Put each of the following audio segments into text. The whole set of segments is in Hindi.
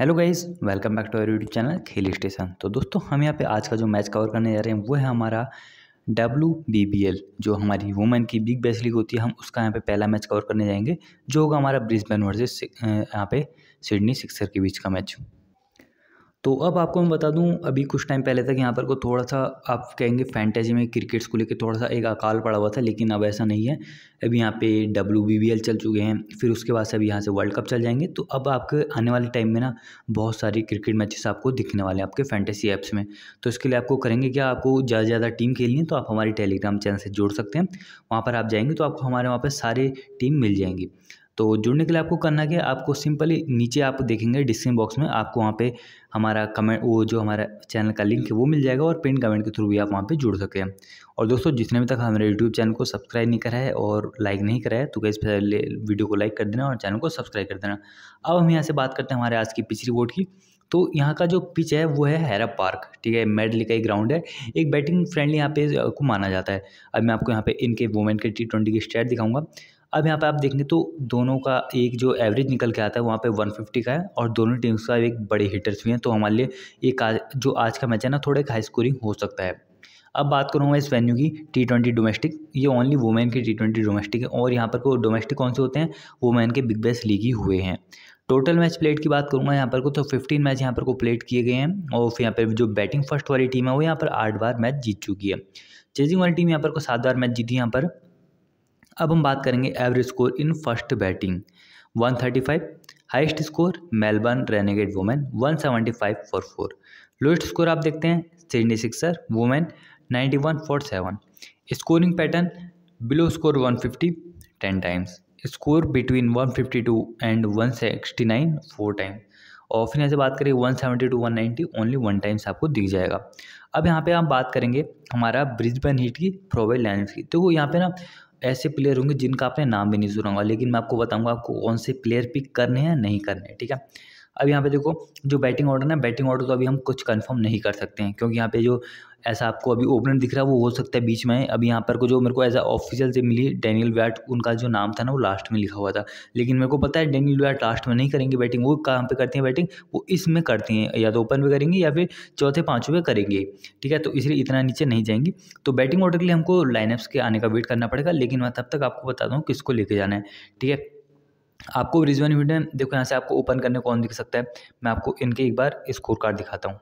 hello guys welcome back to our YouTube channel Khel station तो दोस्तों हम यहाँ पे आज का जो मैच कवर करने जा रहे हैं वो है हमारा डब्ल्यू बी बी एल जो हमारी वुमेन की बिग बेस्ट लीग होती है हम उसका यहाँ पे पहला मैच कवर करने जाएंगे जो होगा हमारा ब्रिस्बेन वर्सेस यहाँ पे सिडनी सिक्सर के बीच का मैच तो अब आपको मैं बता दूं अभी कुछ टाइम पहले तक यहाँ पर को थोड़ा सा आप कहेंगे फैंटेसी में क्रिकेट्स को लेकर थोड़ा सा एक अकाल पड़ा हुआ था लेकिन अब ऐसा नहीं है अब यहाँ पे डब्ल्यू बी बी एल चल चुके हैं फिर उसके बाद से अभी यहाँ से वर्ल्ड कप चल जाएंगे तो अब आपके आने वाले टाइम में ना बहुत सारे क्रिकेट मैचेस आपको दिखने वाले हैं आपके फैंटेसी ऐप्स में तो इसके लिए आपको करेंगे क्या आपको ज़्यादा से ज़्यादा टीम खेलनी है तो आप हमारे टेलीग्राम चैनल से जुड़ सकते हैं वहाँ पर आप जाएंगे तो आपको हमारे वहाँ पर सारे टीम मिल जाएंगी तो जुड़ने के लिए आपको करना क्या आपको सिंपली नीचे आप देखेंगे डिस्क्रिप्शन बॉक्स में आपको वहाँ पे हमारा कमेंट वो जो हमारा चैनल का लिंक है वो मिल जाएगा और पिन कमेंट के थ्रू भी आप वहाँ पे जुड़ सकें और दोस्तों जितने भी तक हमारे यूट्यूब चैनल को सब्सक्राइब नहीं करा है और लाइक नहीं करा है तो कैसे पहले वीडियो को लाइक कर देना और चैनल को सब्सक्राइब कर देना अब हम यहाँ से बात करते हैं हमारे आज की पिछली बोर्ड की तो यहाँ का जो पिच है वो है हैरा पार्क ठीक है मेडली का एक ग्राउंड है एक बैटिंग फ्रेंडली यहाँ पे को माना जाता है अब मैं आपको यहाँ पे इनके वुमेन के टी ट्वेंटी की स्टैट दिखाऊंगा अब यहाँ पे आप देखेंगे तो दोनों का एक जो एवरेज निकल के आता है वहाँ पे 150 का है और दोनों टीम्स का एक बड़े हिटर्स भी हैं तो हमारे लिए एक आज जो आज का मैच है ना थोड़ा एक हाई स्कोरिंग हो सकता है अब बात करूँगा इस वेन्यू की टी ट्वेंटी डोमेस्टिक ये ओनली वुमेन की टी ट्वेंटी डोमेस्टिक है और यहाँ पर को डोमेस्टिक कौन से होते हैं वुमेन के बिग बेस्ट लीग ही हुए हैं टोटल मैच प्लेट की बात करूँगा यहाँ पर को तो फिफ्टीन मैच यहाँ पर को प्लेट किए गए हैं और फिर यहाँ पर जो बैटिंग फर्स्ट वाली टीम है वो यहाँ पर आठ बार मैच जीत चुकी है चेजिंग वाली टीम यहाँ पर को सात बार मैच जीती यहाँ पर अब हम बात करेंगे average score in first batting 135 highest score Melbourne Renegade women 175 for four lowest score आप देखते हैं Sydney Sixer women 91 for seven scoring pattern below score 150 ten times score between 152 and one sixty nine four times और फिर यहाँ से बात करें one seventy two one ninety only one times आपको दिख जाएगा अब यहाँ पे हम बात करेंगे हमारा ब्रिजबन हीट की प्रोबेल लाइन्स की तो यहाँ पे ना ऐसे प्लेयर होंगे जिनका आपने नाम भी नहीं सुनाऊंगा लेकिन मैं आपको बताऊंगा आपको कौन से प्लेयर पिक करने हैं नहीं करने ठीक है अब यहाँ पे देखो जो बैटिंग ऑर्डर ना बैटिंग ऑर्डर तो अभी हम कुछ कंफर्म नहीं कर सकते हैं क्योंकि यहाँ पे जो ऐसा आपको अभी ओपनर दिख रहा है वो हो सकता है बीच में अभी यहाँ पर को जो मेरे को एज अ ऑफिशियल से मिली डैनियल वैट उनका जो नाम था ना वो लास्ट में लिखा हुआ था लेकिन मेरे को पता है डैनियल व्याट लास्ट में नहीं करेंगे बैटिंग वो कहाँ पे करती हैं बैटिंग वो इसमें करती हैं या तो ओपन में करेंगी या फिर चौथे पाँचों में करेंगे ठीक है तो इसलिए इतना नीचे नहीं जाएंगी तो बैटिंग ऑर्डर के लिए हमको लाइनअप्स के आने का वेट करना पड़ेगा लेकिन मैं तब तक आपको बताता हूँ किसको लेके जाना है ठीक है आपको रिजवान में देखो यहाँ से आपको ओपन करने कौन दिख सकता है मैं आपको इनके एक बार स्कोर कार्ड दिखाता हूँ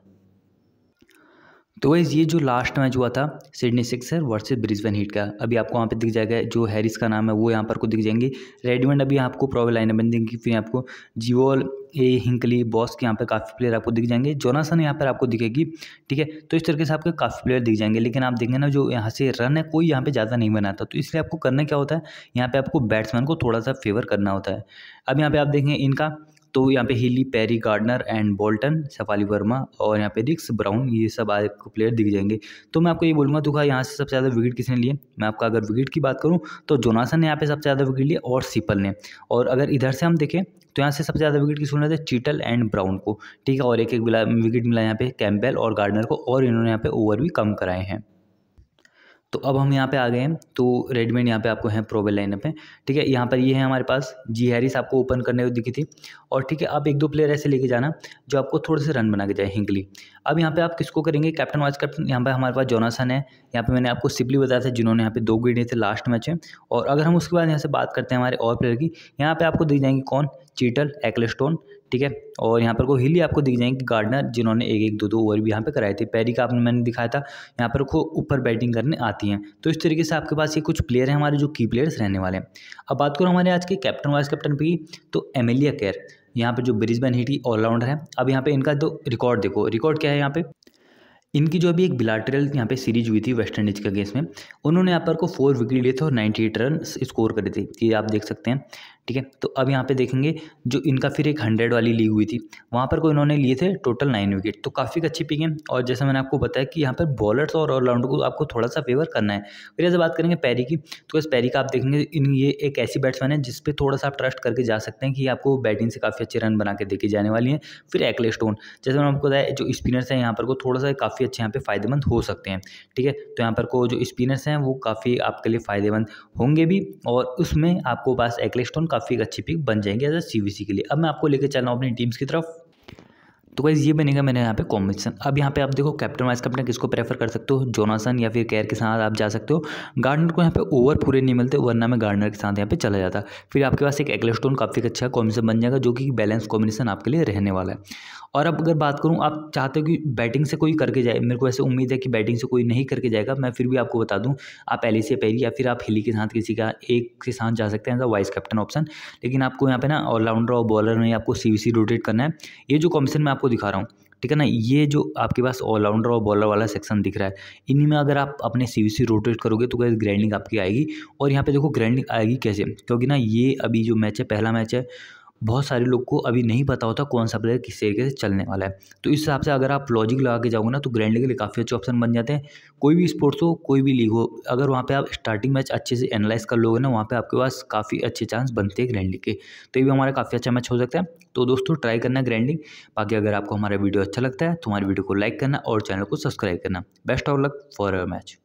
तो वैसे ये जो लास्ट मैच हुआ था Sydney Sixer versus Brisbane Heat का अभी आपको वहाँ पे दिख जाएगा जो हैरिस का नाम है वो यहाँ पर को दिख जाएंगे रेडमंड अभी आपको प्रॉब्लम लाइन बन देंगे फिर आपको जीवोल ए हिंकली बॉस के यहाँ पर काफ़ी प्लेयर आपको दिख जाएंगे जोनासन यहाँ पर आपको दिखेगी ठीक है तो इस तरीके से आपके काफ़ी प्लेयर दिख जाएंगे लेकिन आप देखेंगे ना जो यहाँ से रन है कोई यहाँ पर ज़्यादा नहीं बनाता तो इसलिए आपको करना क्या होता है यहाँ पर आपको बैट्समैन को थोड़ा सा फेवर करना होता है अब यहाँ पर आप देखेंगे इनका तो यहाँ पे Healy Perry Gardner and Bolton Shafali Verma और यहाँ पे रिक्स ब्राउन ये सब आपको प्लेयर दिख जाएंगे तो मैं आपको ये बोलूँगा दुखा यहाँ से सबसे ज़्यादा विकेट किसने लिए मैं आपका अगर विकेट की बात करूँ तो जोनासन ने यहाँ पे सबसे ज़्यादा विकेट लिए और सिपल ने और अगर इधर से हम देखें तो यहाँ से सबसे ज़्यादा विकेट किस मिला था चीटल एंड ब्राउन को ठीक है और एक एक विकेट मिला यहाँ पे कैम्बेल और गार्डनर को और इन्होंने यहाँ पे ओवर भी कम कराए हैं तो अब हम यहाँ पे आ गए हैं तो रेडमेड यहाँ पे आपको है प्रोबेल लाइनअप में ठीक है यहाँ पर ये है हमारे पास जी हैरिस आपको ओपन करने को दिखी थी और ठीक है आप एक दो प्लेयर ऐसे लेके जाना जो आपको थोड़े से रन बना के जाए हिंगली अब यहाँ पे आप किसको करेंगे कैप्टन वाइस कैप्टन यहाँ पर हमारे पास जोनासन है यहाँ पर मैंने आपको सिपली बताया था जिन्होंने यहाँ पे दो गिरे थे लास्ट मैच है और अगर हम उसके बाद यहाँ से बात करते हैं हमारे और प्लेयर की यहाँ पर आपको दी जाएंगी कौन चीटल एक्लेस्टोन ठीक है और यहाँ पर को हिली आपको दिख जाएंगे गार्डनर जिन्होंने एक एक दो दो ओवर भी यहाँ पे कराए थे पैरी का आपने मैंने दिखाया था यहाँ पर को ऊपर बैटिंग करने आती हैं तो इस तरीके से आपके पास ये कुछ प्लेयर हैं हमारे जो की प्लेयर्स रहने वाले हैं अब बात करो हमारे आज के कैप्टन वाइस कैप्टन की तो एमिलिया केयर यहाँ पर जो ब्रिजबैन हिटी ऑलराउंडर है अब यहाँ पर इनका तो रिकॉर्ड देखो रिकॉर्ड क्या है यहाँ पर इनकी जो अभी एक बिलाटरल यहाँ पे सीरीज हुई थी वेस्ट इंडीज के अगेंस्ट में उन्होंने यहाँ पर को फोर विकेट लिए थे और नाइन्टी एट रन स्कोर करे थे ये आप देख सकते हैं ठीक है तो अब यहाँ पे देखेंगे जो इनका फिर एक हंड्रेड वाली लीग हुई थी वहाँ पर कोई इन्होंने लिए थे टोटल नाइन विकेट तो काफ़ी अच्छी पिक है और जैसे मैंने आपको बताया कि यहाँ पर बॉलर्स और ऑलराउंडर को आपको थोड़ा सा फेवर करना है फिर जैसे बात करेंगे पैरी की तो इस पैरी का आप देखेंगे इन ये एक ऐसी बैट्समैन है जिसपे थोड़ा सा आप ट्रस्ट करके जा सकते हैं कि आपको बैटिंग से काफ़ी अच्छे रन बना के देखी जाने वाली हैं फिर एक्ले स्टोन जैसे मैंने आपको बताया जो स्पिनर्स हैं यहाँ पर को थोड़ा सा काफ़ी अच्छे यहाँ पर फ़ायदेमंद हो सकते हैं ठीक है तो यहाँ पर को जो स्पिनर्स हैं वो काफ़ी आपके लिए फ़ायदेमंद होंगे भी और उसमें आपको पास एक्ले स्टोन काफ़ी अच्छी पिक बन जाएंगे एज ए सी के लिए अब मैं आपको लेकर चल रहा हूँ अपनी टीम्स की तरफ तो गाइज ये बनेगा मैंने यहाँ पे कॉम्बिनेशन अब यहाँ पे आप देखो कैप्टन वाइस कैप्टन किसको प्रेफर कर सकते हो जोनासन या फिर कैर के साथ आप जा सकते हो गार्डनर को यहाँ पे ओवर पूरे नहीं मिलते वरना मैं गार्डनर के साथ यहाँ पे चला जाता फिर आपके पास एक एग्लेस्टोन काफ़ी अच्छा कॉम्बिनेशन बन जाएगा जो कि बैलेंस कॉम्बिनेशन आपके लिए रहने वाला है और अब अगर बात करूँ आप चाहते हो कि बैटिंग से कोई करके जाए मेरे को ऐसे उम्मीद है कि बैटिंग से कोई नहीं करके जाएगा मैं फिर भी आपको बता दूँ आप पहले से पहली या फिर आप हिली के साथ किसी का एक के साथ जा सकते हैं वाइस कैप्टन ऑप्शन लेकिन आपको यहाँ पे ना ऑलराउंडर और बॉलर में आपको सी रोटेट करना है ये जो कॉम्बिनेशन मैं आपको दिखा रहा हूँ ठीक है ना ये जो आपके पास ऑलराउंडर और बॉलर वाला सेक्शन दिख रहा है इन्हीं में अगर आप अपने सी सी रोटेट करोगे तो कैसे ग्रैंडिंग आपकी आएगी और यहाँ पे देखो ग्रैंडिंग आएगी कैसे क्योंकि ना ये अभी जो मैच है पहला मैच है बहुत सारे लोग को अभी नहीं पता होता कौन सा प्लेयर किस तरीके से चलने वाला है तो इस हिसाब से अगर आप लॉजिक लगा के जाओगे ना तो ग्रैंड लीग के लिए काफ़ी अच्छे ऑप्शन बन जाते हैं कोई भी स्पोर्ट्स हो कोई भी लीग हो अगर वहाँ पे आप स्टार्टिंग मैच अच्छे से एनालाइज कर लोगे ना वहाँ पे आपके पास काफ़ी अच्छे चांस बनते हैं ग्रैंड लीग के तो ये भी हमारा काफ़ी अच्छा मैच हो सकता है तो दोस्तों ट्राई करना ग्रैंड लीग बाकी अगर आपको हमारा वीडियो अच्छा लगता है तो हमारे वीडियो को लाइक करना और चैनल को सब्सक्राइब करना best of luck for our match